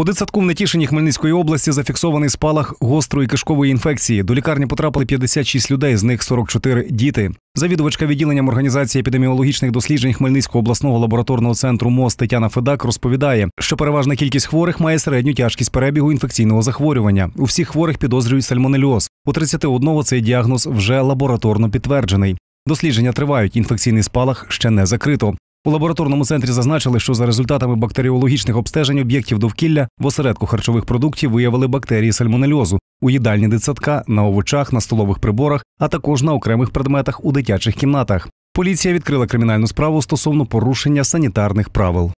У дитсадку в Нетішині Хмельницької області зафіксований спалах гострої кишкової інфекції. До лікарні потрапили 56 людей, з них 44 діти. Завідувачка відділенням організації епідеміологічних досліджень Хмельницького обласного лабораторного центру МОЗ Тетяна Федак розповідає, що переважна кількість хворих має середню тяжкість перебігу інфекційного захворювання. У всіх хворих підозрюють сальмонельоз. У 31 цей діагноз вже лабораторно підтверджений. Дослідження тривають. Інфекційний спалах ще не закрито. У лабораторному центрі зазначили, що за результатами бактеріологічних обстежень об'єктів довкілля в осередку харчових продуктів виявили бактерії сальмонельозу у їдальні дитсадка, на овочах, на столових приборах, а також на окремих предметах у дитячих кімнатах. Поліція відкрила кримінальну справу стосовно порушення санітарних правил.